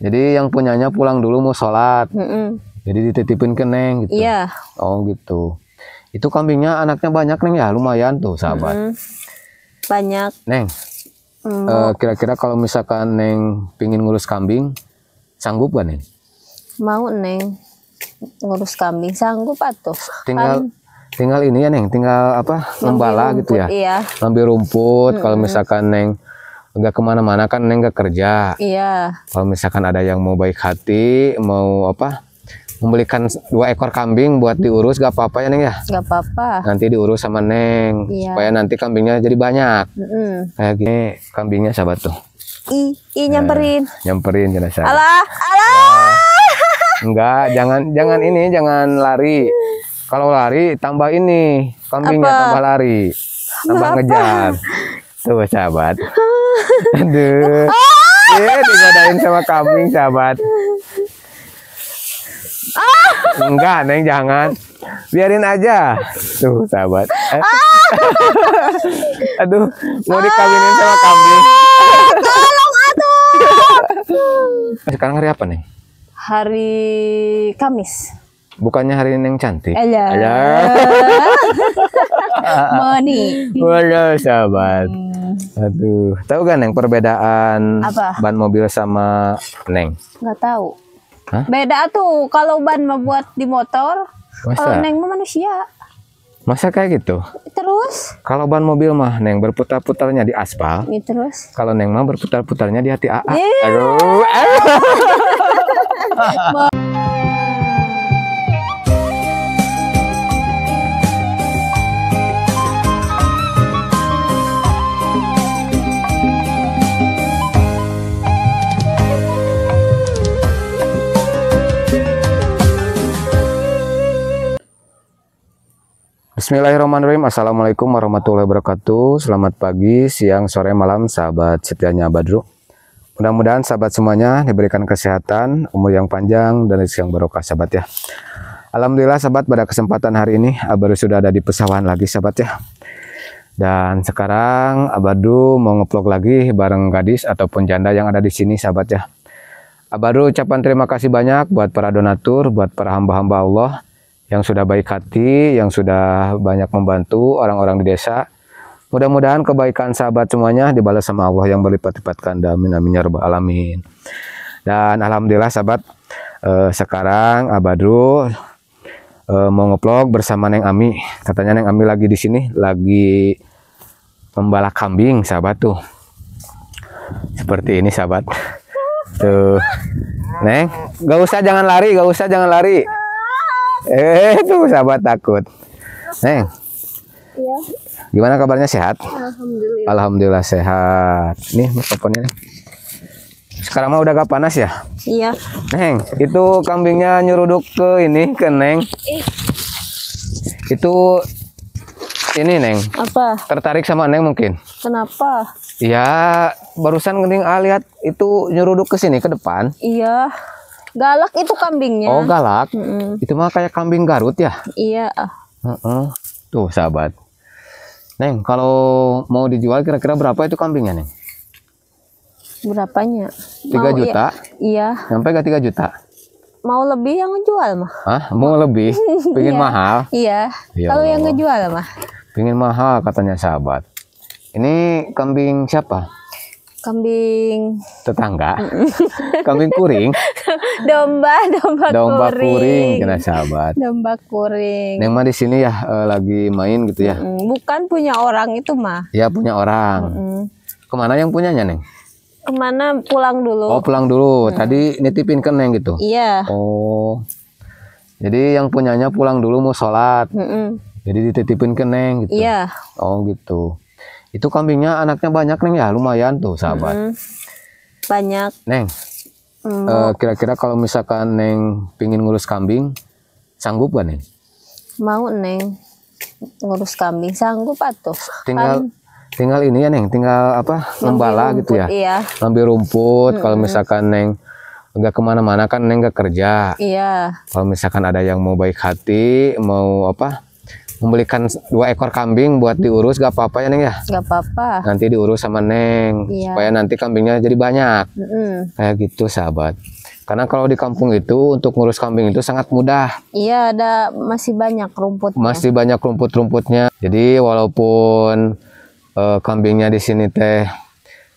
Jadi yang punyanya pulang dulu mau sholat. Mm -mm. Jadi dititipin ke Neng gitu. Iya. Yeah. Oh gitu. Itu kambingnya anaknya banyak Neng ya, lumayan tuh sahabat. Mm -hmm. Banyak. Neng, mm. Eh, kira-kira mm. kalau misalkan Neng pingin ngurus kambing, sanggup gak Neng? Mau Neng ngurus kambing, sanggup atuh. Tinggal kan tinggal ini ya neng tinggal apa ngambil ngembala gitu ya iya. ngambil rumput -hmm. kalau misalkan neng nggak kemana-mana kan neng nggak kerja iya kalau misalkan ada yang mau baik hati mau apa membelikan dua ekor kambing buat diurus gak apa-apa ya neng ya gak apa-apa nanti diurus sama neng iya. supaya nanti kambingnya jadi banyak mm -hmm. kayak gini kambingnya sahabat tuh i i nyamperin nah, nyamperin jenazah Allah, Allah. enggak jangan jangan ini jangan lari kalau lari tambah ini kambingnya Apa? tambah lari tambah Apa? ngejar tuh sahabat Aduh. Eh, digodain sama kambing, sahabat. Ah! Enggak, Neng, jangan. Biarin aja. Tuh, sahabat. Eh. Ah! Aduh, mau dikawinin sama kambing. Tolong atuh. Sekarang hari apa, Neng? Hari Kamis. Bukannya hari Neng cantik? Alah. Alah. Money. Waduh, sahabat. Hmm. Aduh, tahu kan yang perbedaan Apa? ban mobil sama neng? Gak tahu. Hah? Beda tuh kalau ban membuat di motor, kalau neng mah manusia. Masa kayak gitu? Terus? Kalau ban mobil mah neng berputar-putarnya di aspal. Ya, terus? Kalau neng mah berputar-putarnya di hati AA. Yeah. Aduh. Aduh. Bismillahirrahmanirrahim Assalamualaikum warahmatullahi wabarakatuh Selamat pagi, siang, sore, malam Sahabat setianya Badru Mudah-mudahan sahabat semuanya diberikan kesehatan Umur yang panjang dan rezeki yang barokah sahabat ya Alhamdulillah sahabat pada kesempatan hari ini Abadu sudah ada di pesawahan lagi sahabat ya Dan sekarang Abadu mau ngeplok lagi bareng gadis ataupun janda yang ada di sini sahabat ya Abadu ucapan terima kasih banyak buat para donatur, buat para hamba-hamba Allah yang sudah baik hati, yang sudah banyak membantu orang-orang di desa. Mudah-mudahan kebaikan sahabat semuanya dibalas sama Allah yang berlipat-lipat ganda. Amin amin ya rabbal alamin. Dan alhamdulillah sahabat eh, sekarang Abadru eh, mau ngeplog bersama Neng Ami. Katanya Neng Ami lagi di sini lagi membalak kambing sahabat tuh. Seperti ini sahabat. Tuh. Neng, gak usah jangan lari, gak usah jangan lari. Eh, tuh sahabat takut. Neng. Ya. Gimana kabarnya sehat? Alhamdulillah. Alhamdulillah sehat. Nih teleponnya. Sekarang mah udah gak panas ya? Iya. Neng, itu kambingnya nyuruduk ke ini ke Neng. Eh. Itu ini Neng. Apa? Tertarik sama Neng mungkin. Kenapa? Ya, barusan Neng ah, lihat itu nyuruduk ke sini ke depan. Iya. Galak itu kambingnya. Oh, galak. Mm -mm. Itu mah kayak kambing Garut ya? Iya. Uh -uh. Tuh, sahabat. Neng, kalau mau dijual kira-kira berapa itu kambingnya, Neng? Berapanya? 3 mau, juta? Iya. Sampai ke 3 juta? Mau lebih yang ngejual mah. Hah? Mau lebih? Pengen iya. mahal? Iya. Ya kalau yang ngejual mah. Pengen mahal katanya sahabat. Ini kambing siapa? kambing tetangga, kambing kuring, domba, domba, domba kuring, kena sahabat, domba kuring. yang mah di sini ya eh, lagi main gitu ya. Bukan punya orang itu mah. Ya punya orang. Mm -hmm. Kemana yang punyanya neng? Kemana pulang dulu? Oh pulang dulu. Mm. Tadi nitipin ke neng gitu. Iya. Oh. Jadi yang punyanya pulang dulu mau sholat. Mm -hmm. Jadi dititipin ke neng gitu. Iya. Oh gitu itu kambingnya anaknya banyak neng ya lumayan tuh sahabat hmm. banyak neng hmm. Eh, kira-kira hmm. uh, kalau misalkan neng pingin ngurus kambing sanggup gak neng mau neng ngurus kambing sanggup atau tinggal kan tinggal ini ya neng tinggal apa ngembala gitu ya iya. ngambil rumput hmm. kalau misalkan neng nggak kemana-mana kan neng gak kerja iya kalau misalkan ada yang mau baik hati mau apa membelikan dua ekor kambing buat hmm. diurus gak apa-apa ya neng ya gak apa-apa nanti diurus sama neng iya. supaya nanti kambingnya jadi banyak mm -hmm. kayak gitu sahabat karena kalau di kampung itu untuk ngurus kambing itu sangat mudah iya ada masih banyak rumput masih banyak rumput-rumputnya jadi walaupun eh, kambingnya di sini teh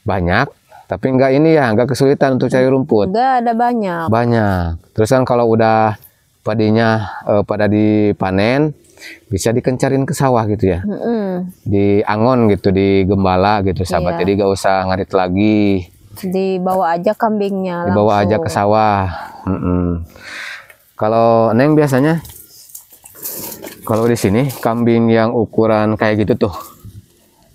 banyak tapi enggak ini ya enggak kesulitan untuk cari rumput enggak ada banyak banyak terus kan kalau udah padinya eh, pada dipanen bisa dikencarin ke sawah gitu ya mm -hmm. di Angon gitu di Gembala gitu iya. sahabat iya. jadi gak usah ngarit lagi dibawa aja kambingnya dibawa aja ke sawah mm -hmm. kalau neng biasanya kalau di sini kambing yang ukuran kayak gitu tuh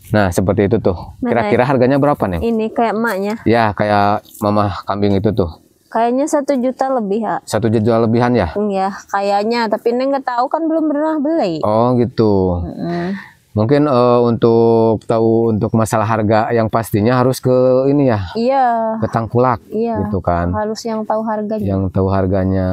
Nah, seperti itu tuh. Nah, Kira-kira nah. harganya berapa neng Ini kayak emaknya. Ya, kayak mama kambing itu tuh. Kayaknya satu juta lebih, ya. Satu juta lebihan ya? Iya, kayaknya. Tapi Neng nggak tahu kan belum pernah beli. Oh gitu. Mm -hmm. Mungkin uh, untuk tahu untuk masalah harga yang pastinya harus ke ini ya? Iya. Ke tangkulak. Iya. Gitu kan? Harus yang tahu harganya. Yang tahu harganya.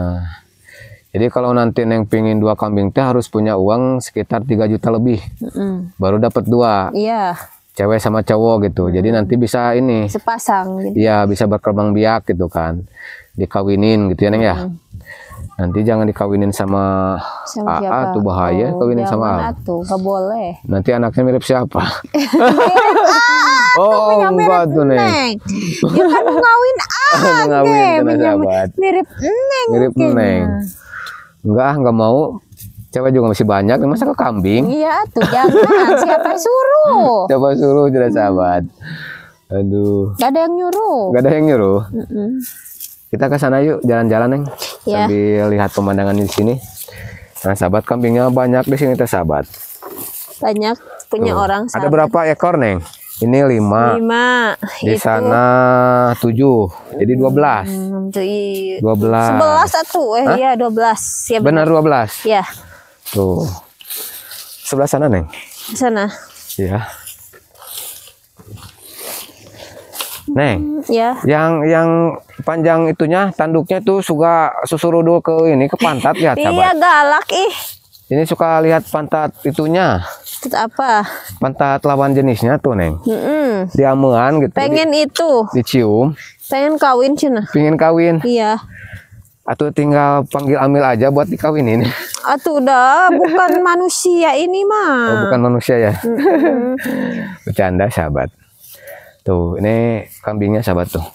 Jadi kalau nanti Neng pingin dua kambing teh harus punya uang sekitar 3 juta lebih. Mm -hmm. Baru dapat dua. Iya cewek sama cowok gitu. Jadi hmm. nanti bisa ini sepasang gitu. Iya, bisa berkembang biak gitu kan. Dikawinin gitu ya Neng ya. Hmm. Nanti jangan dikawinin sama, sama AA siapa? tuh bahaya oh, kawinin sama AA. tuh, gak boleh. Nanti anaknya mirip siapa? oh, oh enggak tuh Neng. Ya kan ngawin AA. neng mirip Neng. Mirip Neng. Ya. Enggak, enggak mau Cewek juga masih banyak, masa ke kambing? Iya tuh jangan, siapa yang suruh? Siapa suruh jadi sahabat? Aduh. Gak ada yang nyuruh. Gak ada yang nyuruh. Mm Kita ke sana yuk jalan-jalan neng, yeah. sambil lihat pemandangan di sini. Nah sahabat kambingnya banyak di sini teh sahabat. Banyak punya tuh. orang. Sahabat. Ada berapa ekor neng? Ini lima. Lima. Di itu. sana tujuh. Jadi dua belas. Hmm, dua belas. Sebelas satu. Eh ya iya dua belas. Ya, benar dua belas. Ya. Tuh. Sebelah sana, Neng. Di Sana. Iya. Neng. Ya. Yang yang panjang itunya tanduknya tuh suka dulu ke ini ke pantat ya, Iya, galak ih. Ini suka lihat pantat itunya. Pantat apa? Pantat lawan jenisnya tuh, Neng. Mm -mm. Diamuan gitu. Pengen di, itu. Dicium. Pengen kawin, Cina. Pengen kawin. Iya. Atau tinggal panggil Amil aja buat dikawinin. Atau udah bukan manusia ini mah. Oh, bukan manusia ya. Bercanda sahabat. Tuh, ini kambingnya sahabat tuh.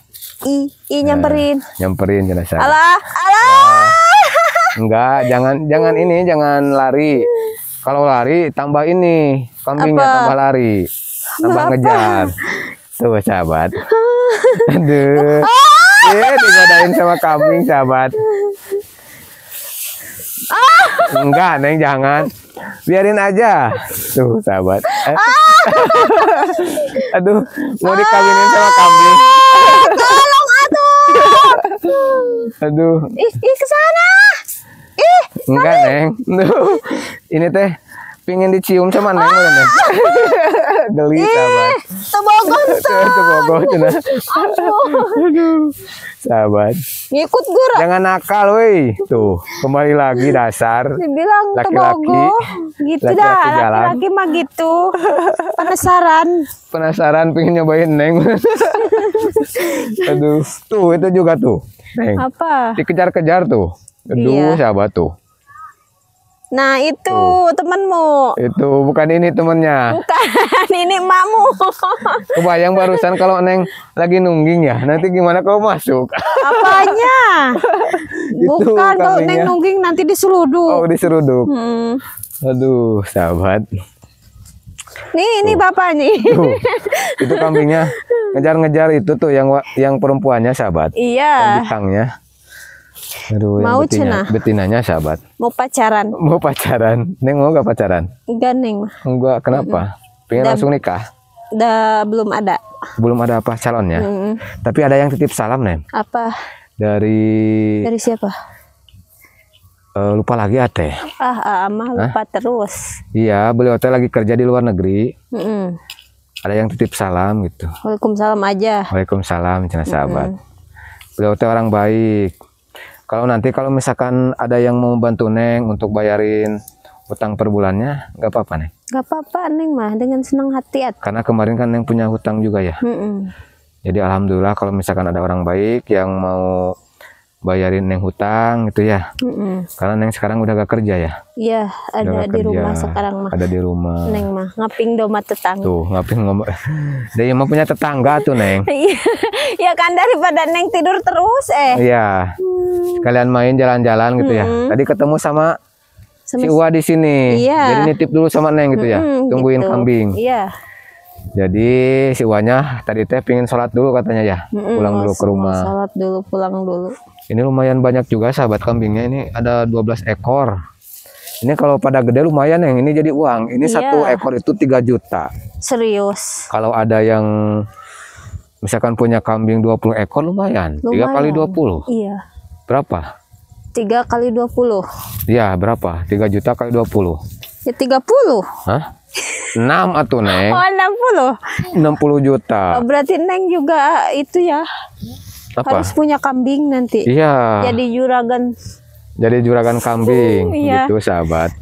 I, i nyamperin. Nah, nyamperin jenazah. Alah, Allah. Nah, enggak, jangan jangan ini, jangan lari. Kalau lari tambah ini, kambingnya Apa? tambah lari. Tambah Apa? ngejar. Tuh sahabat. Aduh. Ah. Eh, iya, digodain sama kambing, sahabat. Enggak, Neng, jangan. Biarin aja. Tuh, sahabat. Eh. Aduh, mau dikawinin sama ah, kambing. Tolong aduh Aduh. Ih, ih ke sana. Ih, enggak, Neng. Tuh. Ini teh pingin dicium sama Neng ah. Neng. geli sahabat Tebogon Tebogon. Aduh. Sahabat. Ngikut gue Jangan nakal woi. Tuh, kembali lagi dasar. Dibilang laki-laki. Gitu laki -laki dah, laki-laki mah gitu. Penasaran. Penasaran pingin nyobain Neng. Aduh. Tuh, itu juga tuh. Neng. Apa? Dikejar-kejar tuh. Aduh, iya. sahabat tuh. Nah itu Tuh. temenmu. Itu bukan ini temennya. Bukan ini emakmu. Kebayang barusan kalau neng lagi nungging ya. Nanti gimana kau masuk? Apanya? bukan kalau neng nungging nanti diseruduk. Oh diseruduk. Hmm. Aduh sahabat. Nih ini bapak nih. Tuh, itu kambingnya ngejar-ngejar itu tuh yang yang perempuannya sahabat. Iya. Yang Aduh, mau betina, Betinanya sahabat. Mau pacaran. Mau pacaran. Neng mau gak pacaran? Enggak, Neng. Enggak, kenapa? Mm. Pengen da, langsung nikah? Da, belum ada. Belum ada apa calonnya? Mm. Tapi ada yang titip salam, Neng. Apa? Dari Dari siapa? Uh, lupa lagi ate. Ah, ah mah lupa Hah? terus. Iya, beliau teh lagi kerja di luar negeri. Mm Ada yang titip salam gitu. Waalaikumsalam aja. Waalaikumsalam, cina sahabat. Mm Beliau teh orang baik kalau nanti kalau misalkan ada yang mau bantu Neng untuk bayarin hutang per bulannya, nggak apa-apa Neng? Nggak apa-apa Neng mah, dengan senang hati. At. Karena kemarin kan Neng punya hutang juga ya. Mm -mm. Jadi alhamdulillah kalau misalkan ada orang baik yang mau bayarin neng hutang gitu ya. Mm-mm. Karena neng sekarang udah gak kerja ya. Iya, ada di rumah sekarang mah. Ada di rumah. Neng mah ngaping doma tetangga. Tuh, ngaping ngomong. Dia yang punya tetangga tuh, Neng. Iya, iya kan daripada neng tidur terus eh. Iya. Hmm. Kalian main jalan-jalan gitu mm -hmm. ya. Tadi ketemu sama si Uwa di sini. Iya. Jadi nitip dulu sama Neng gitu ya. -hmm, Tungguin gitu. kambing. Iya. Jadi si Uwanya tadi teh pingin sholat dulu katanya ya. Mm mm pulang dulu ke rumah. Sholat dulu, pulang dulu ini lumayan banyak juga sahabat kambingnya ini ada 12 ekor ini kalau pada gede lumayan yang ini jadi uang ini iya. satu ekor itu 3 juta serius kalau ada yang misalkan punya kambing 20 ekor lumayan, lumayan. 3 kali 20 iya berapa? 3 kali 20 iya berapa? 3 juta kali 20 ya 30 Hah? 6 atau Neng? Oh 60 60 juta oh, berarti Neng juga itu ya apa? Harus punya kambing nanti. Iya. Jadi juragan. Jadi juragan kambing iya. gitu sahabat.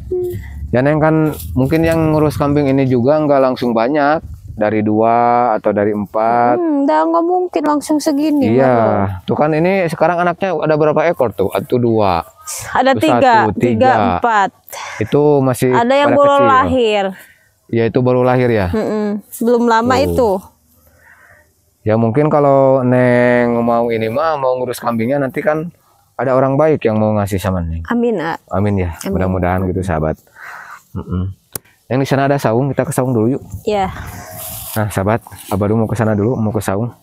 Dan yang kan mungkin yang ngurus kambing ini juga nggak langsung banyak dari dua atau dari empat. Hmm, dah nggak mungkin langsung segini. Iya, malu. tuh kan ini sekarang anaknya ada berapa ekor tuh? Atau dua? Ada tuh tiga, satu, tiga, tiga, empat. Itu masih ada yang baru lahir. Ya itu baru lahir ya. Mm -mm. Belum lama tuh. Oh. itu ya mungkin kalau neng mau ini mah mau ngurus kambingnya nanti kan ada orang baik yang mau ngasih sama neng amin A. amin ya mudah-mudahan gitu sahabat mm -mm. yang di sana ada saung kita ke saung dulu yuk ya yeah. nah sahabat abadu mau ke sana dulu mau ke saung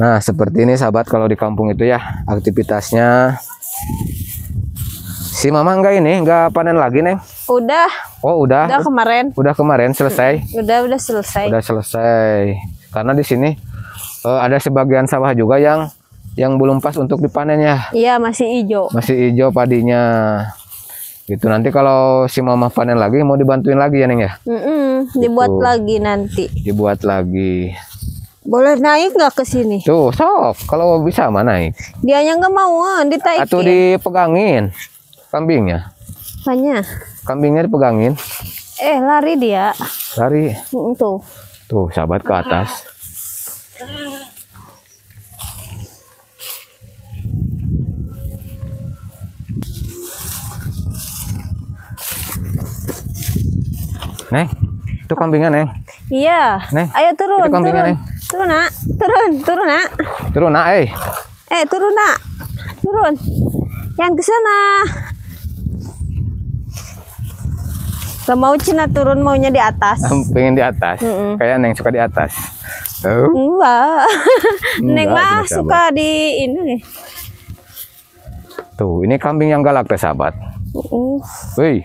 Nah, seperti ini sahabat kalau di kampung itu ya aktivitasnya si mama enggak ini enggak panen lagi neng Udah. Oh, udah. Udah kemarin. Udah kemarin selesai. Udah, udah selesai. Udah selesai. Karena di sini uh, ada sebagian sawah juga yang yang belum pas untuk dipanen ya. Iya, masih hijau. Masih hijau padinya. Gitu. Nanti kalau si mama panen lagi mau dibantuin lagi ya, Neng ya? Mm -mm, dibuat gitu. lagi nanti. Dibuat lagi. Boleh naik nggak ke sini? Tuh, sok. Kalau bisa mana naik. Dianya nggak mau, ah, ditaikin. Atau dipegangin kambingnya. Banyak. Kambingnya dipegangin. Eh, lari dia. Lari. Tuh. Tuh, sahabat ke atas. Neng, itu kambingnya Neng. Iya. Neng. Ayo turun, itu kambingnya turun. Neng. Turun, Nak. Turun, turun, Nak. Turun, Nak, eh. Eh, turun, Nak. Turun. Yang ke sana. Gak mau Cina turun maunya di atas. Pengen di atas. Mm -mm. Kayak Neng suka di atas. Oh. Enggak. Neng mah suka sahabat. di ini. Tuh, ini kambing yang galak ya sahabat. Uh. Wih.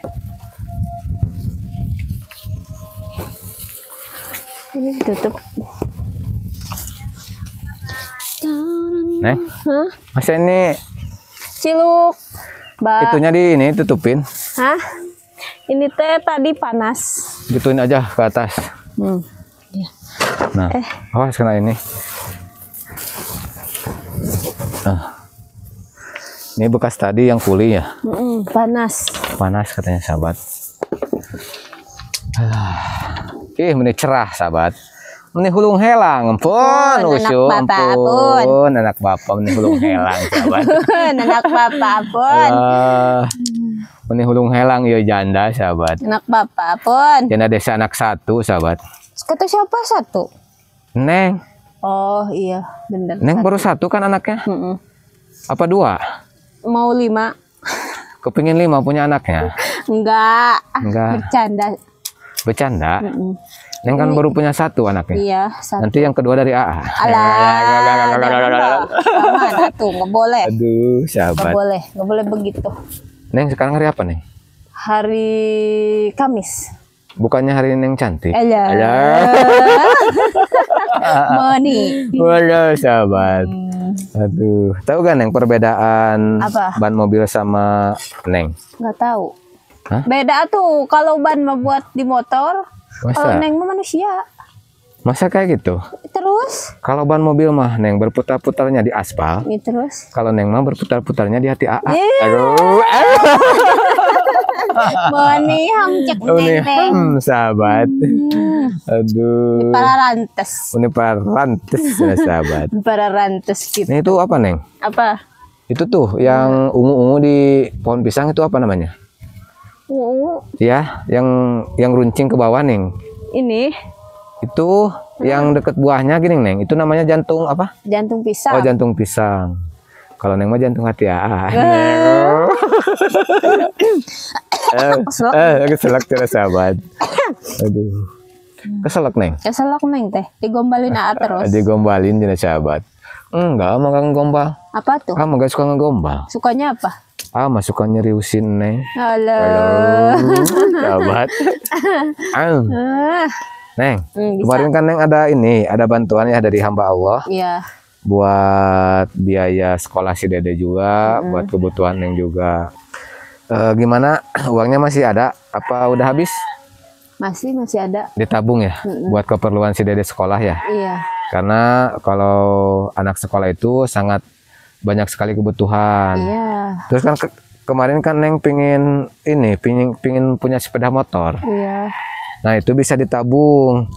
Ini tutup. Neng. masih Masa ini ciluk. Ba. Itunya di ini tutupin. Hah? Ini teh tadi panas. Gituin aja ke atas. Hmm. Ya. Nah, eh. awas kena ini. Nah. Ini bekas tadi yang kuli ya. hmm, panas. Panas katanya sahabat. Alah. Ih, ini cerah sahabat. Ini hulung helang, pun usum, pun anak bapak, ini hulung helang, sahabat. anak bapak, pun. Uh, Meni hulung helang ya janda sahabat. Anak bapak pun. Janda desa anak satu sahabat. Kata siapa satu? Neng. Oh iya bener. Neng satu. baru satu kan anaknya? Mm -mm. Apa dua? Mau lima. Kepingin lima punya anaknya? Enggak. Enggak. Bercanda. Bercanda? Mm -mm. Neng kan baru punya satu anaknya. Iya, satu. Nanti yang kedua dari AA. Alah. Kan Mana tuh? Nggak boleh. Aduh, sahabat. Nggak boleh, nggak boleh begitu. Neng sekarang hari apa Neng? Hari Kamis. Bukannya hari Neng cantik? Eh, ya. Alah. Alah. Moni. Halo sahabat. Hmm. Aduh, tahu kan Neng perbedaan apa? ban mobil sama Neng? Gak tahu. Hah? Beda tuh kalau ban membuat buat di motor, kalau Neng mau manusia. Masa kayak gitu? Terus? Kalau ban mobil mah neng berputar-putarnya di aspal. Ya, terus? Kalau neng mah berputar-putarnya di hati AA. Yeah. Aduh. Boni hangcek neng. Hmm, sahabat. Hmm. Aduh. Para rantes. Ini para rantes ya, sahabat. Para rantes gitu. Nah, itu apa neng? Apa? Itu tuh yang ungu-ungu di pohon pisang itu apa namanya? Ungu. Ya, yang yang runcing ke bawah neng. Ini itu yang deket buahnya gini neng. Itu namanya jantung apa? Jantung pisang. Oh jantung pisang. Kalau neng mah jantung hati ya. Eh, eh, keselak tidak sahabat. Aduh. Keselak neng. Keselak neng teh. Digombalin aja terus. Digombalin jadi sahabat. Enggak, mau gombal. Apa tuh? Kamu gak suka ngegombal. Sukanya apa? Ah, masukannya nyeriusin neng. Halo. Halo. Sahabat. ah. ah. Neng, hmm, kemarin kan Neng ada ini, ada bantuan ya dari hamba Allah. Iya. Buat biaya sekolah si Dede juga, hmm. buat kebutuhan Neng juga. E, gimana uangnya masih ada? Apa udah habis? Masih, masih ada. Ditabung ya, hmm, hmm. buat keperluan si Dede sekolah ya. Iya. Karena kalau anak sekolah itu sangat banyak sekali kebutuhan. Iya. Terus kan ke kemarin kan Neng pingin ini, pingin pingin punya sepeda motor. Iya Nah itu bisa ditabung.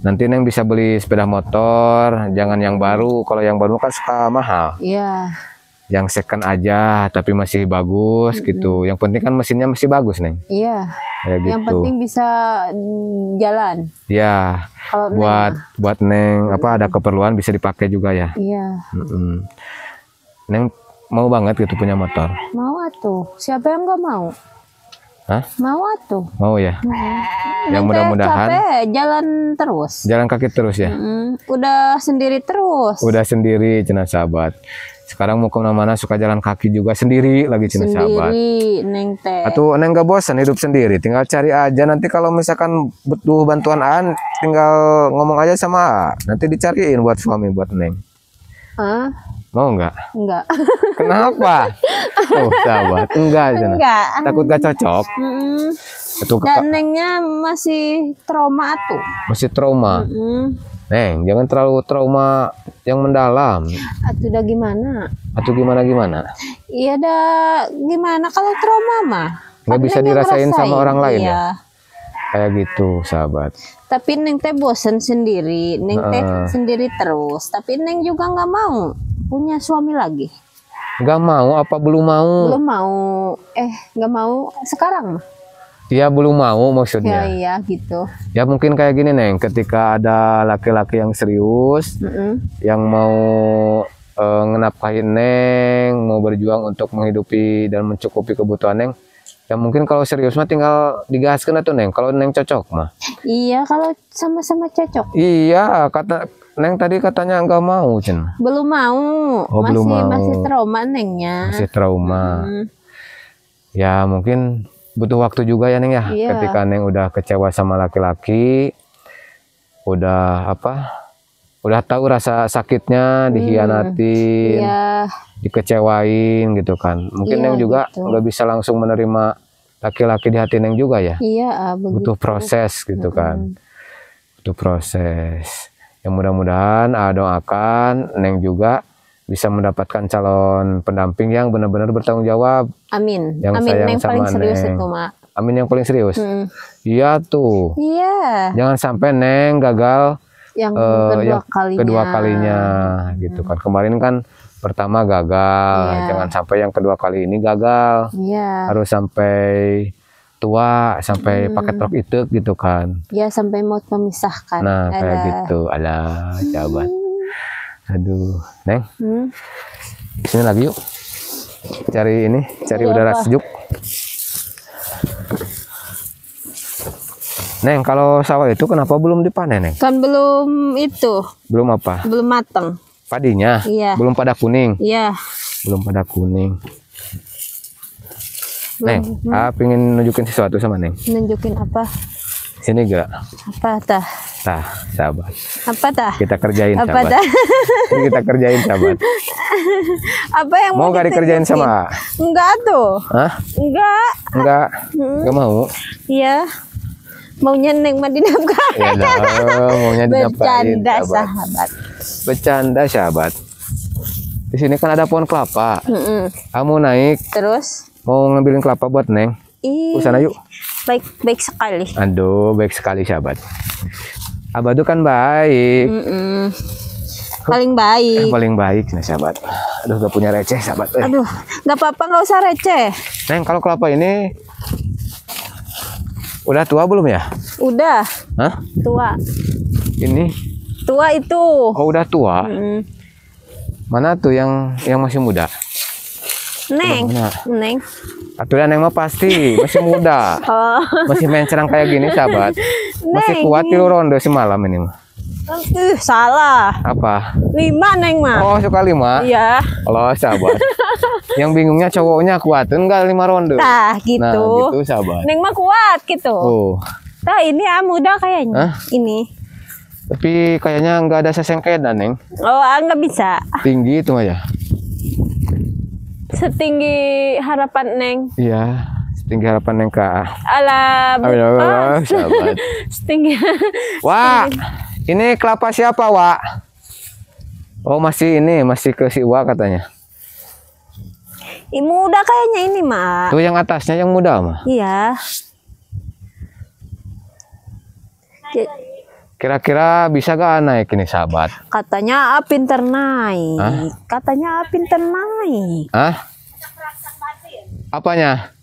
Nanti neng bisa beli sepeda motor, jangan yang baru. Kalau yang baru kan suka mahal. Iya. Yang second aja, tapi masih bagus mm gitu. Yang penting kan mesinnya masih bagus neng. Iya. Ya, gitu. Yang penting bisa mm, jalan. Iya. Buat neng. buat neng apa ada keperluan bisa dipakai juga ya. Iya. Neng mau banget gitu punya motor. Mau tuh Siapa yang nggak mau? Hah? Mau tuh. Mau ya. Hmm. Yang mudah-mudahan. Jalan terus. Jalan kaki terus ya. Hmm. Udah sendiri terus. Udah sendiri, cina sahabat. Sekarang mau kemana-mana suka jalan kaki juga sendiri lagi cina sendiri, sahabat. Sendiri, neng teh. Atau neng gak bosan hidup sendiri. Tinggal cari aja nanti kalau misalkan butuh bantuan an, tinggal ngomong aja sama nanti dicariin buat suami buat neng. Huh? Ah. Mau nggak? Enggak. Kenapa? Oh, sahabat. Enggak, enggak. Takut gak cocok. Mm-hmm. Dan nengnya masih trauma tuh. Masih trauma. Mm-hmm. Neng, jangan terlalu trauma yang mendalam. Atau udah gimana? Atau gimana gimana? Iya, dah gimana kalau trauma mah? Gak kan bisa dirasain sama orang lain ya? iya. ya kayak gitu sahabat tapi neng teh bosen sendiri neng teh uh, sendiri terus tapi neng juga nggak mau punya suami lagi Gak mau apa belum mau belum mau eh nggak mau sekarang Iya belum mau maksudnya. Ya, iya ya, gitu. Ya mungkin kayak gini neng, ketika ada laki-laki yang serius, mm -hmm. yang mau e, ngenapkahin neng, mau berjuang untuk menghidupi dan mencukupi kebutuhan neng, ya mungkin kalau serius mah tinggal digaskan atau neng kalau neng cocok mah iya kalau sama-sama cocok iya kata neng tadi katanya nggak mau cen belum mau oh, masih belum mau. masih trauma nengnya masih trauma hmm. ya mungkin butuh waktu juga ya neng ya iya. ketika neng udah kecewa sama laki-laki udah apa udah tahu rasa sakitnya hmm, dihianatin, hmm, iya. dikecewain gitu kan. Mungkin iya, Neng juga nggak bisa langsung menerima laki-laki di hati Neng juga ya. Iya, ah, begitu. butuh proses gitu hmm. kan. Butuh proses. Yang mudah-mudahan A ah, akan Neng juga bisa mendapatkan calon pendamping yang benar-benar bertanggung jawab. Amin. Yang Amin. Sayang Neng sama paling Neng. serius itu, Mak. Amin yang paling serius. Iya hmm. tuh. Iya. Jangan sampai Neng gagal yang uh, kedua yang kalinya. kedua kalinya hmm. gitu kan hmm. kemarin kan pertama gagal yeah. jangan sampai yang kedua kali ini gagal yeah. harus sampai tua sampai hmm. pakai truk itu gitu kan ya sampai mau memisahkan nah ada. kayak gitu ala jawaban hmm. aduh neng hmm. sini lagi yuk cari ini cari cari udara apa? sejuk Neng, kalau sawah itu kenapa belum dipanen, Neng? Kan belum itu. Belum apa? Belum matang. Padinya? Iya. Belum pada kuning? Iya. Belum pada kuning. Belum, Neng, hmm. ah pengen nunjukin sesuatu sama Neng. Nunjukin apa? Sini gak? Apa tah? Tah, sahabat. Apa tah? Kita kerjain apa sahabat. Tah? kita kerjain sahabat. apa yang mau, mau gak dikerjain sama? Enggak tuh. Hah? Enggak. Enggak. Hmm. Enggak mau. Iya maunya neng mah dinafkahin. Ya maunya Bercanda sahabat. Bercanda sahabat. Di sini kan ada pohon kelapa. Mm -mm. Kamu naik. Terus? Mau ngambilin kelapa buat neng. Ih. Usana yuk. Baik, baik sekali. Aduh, baik sekali sahabat. Abah tuh kan baik. Mm -mm. Paling baik. Eh, paling baik nah sahabat. Aduh gak punya receh sahabat. Eh. Aduh, gak apa-apa nggak usah receh. Neng kalau kelapa ini Udah tua belum ya? Udah. Hah? Tua. Ini? Tua itu. Oh, udah tua. Mm. Mana tuh yang yang masih muda? Neng. Neng. Aturan ya, Neng mah pasti masih muda. oh. Masih main serang kayak gini, sahabat. Neng. Masih kuat tiru rondo semalam ini mah. Uh, salah. Apa? Lima neng mah. Oh suka lima? Iya. Kalau sahabat. Yang bingungnya cowoknya kuat enggak lima ronde? Nah gitu. Nah gitu sahabat. Neng mah kuat gitu. Oh. Tah ini ah muda kayaknya. Hah? Ini. Tapi kayaknya nggak ada dan neng. Oh enggak ah, nggak bisa. Tinggi itu aja. Setinggi harapan neng. Iya. Setinggi harapan neng kak. Alam. Amin, ah. Setinggi. Wah. Ini kelapa siapa, Wak? Oh, masih ini, masih ke si Wak katanya. Ini muda kayaknya ini, Mak. Tuh yang atasnya yang muda, Mak. Iya. Kira-kira bisa gak naik ini sahabat? Katanya apin ternaik. Hah? Katanya apin ternaik. Hah? Apanya?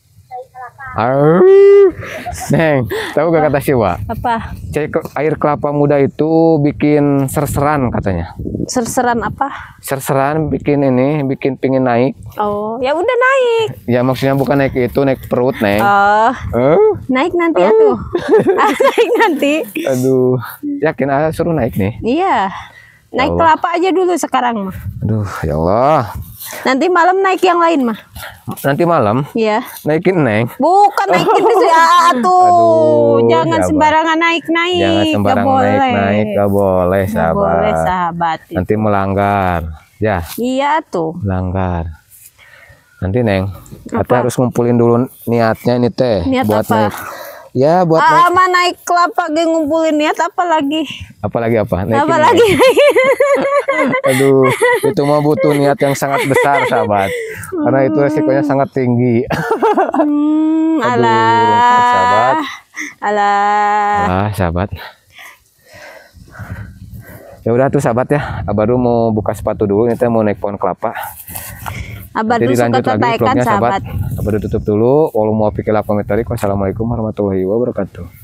Neng, tahu gak kata siwa? Apa? Cek air kelapa muda itu bikin serseran katanya. Serseran apa? Serseran bikin ini, bikin pingin naik. Oh, ya udah naik. Ya maksudnya bukan naik itu, naik perut, Neng. Oh. Uh. Naik nanti ya uh. atuh. ah, naik nanti. Aduh, yakin ah suruh naik nih. Iya. Ya naik ya kelapa aja dulu sekarang mah. Aduh, ya Allah. Nanti malam naik yang lain mah. Nanti malam? Iya. Naikin neng. Bukan naikin itu ya ah, ah, tuh. Jangan sembarangan naik-naik. Jangan sembarangan naik-naik, gak boleh, sahabat. Gak boleh, sahabat. Nanti melanggar. Ya. Iya tuh. Melanggar. Nanti neng, tapi harus ngumpulin dulu niatnya ini teh Niat buat apa? naik Ya buat ah, ama naik kelapa lagi ngumpulin niat apalagi. Apalagi apa? Naikin apalagi. Aduh, itu mah butuh niat yang sangat besar, sahabat. Karena itu resikonya hmm. sangat tinggi. hmm, Aduh, ala. sahabat. sahabat. Ya udah tuh sahabat ya, baru mau buka sepatu dulu, nanti mau naik pohon kelapa. Abad Jadi lanjut lagi vlognya sahabat. Abad tutup dulu. Walau mau pikir lapang Wassalamualaikum warahmatullahi wabarakatuh.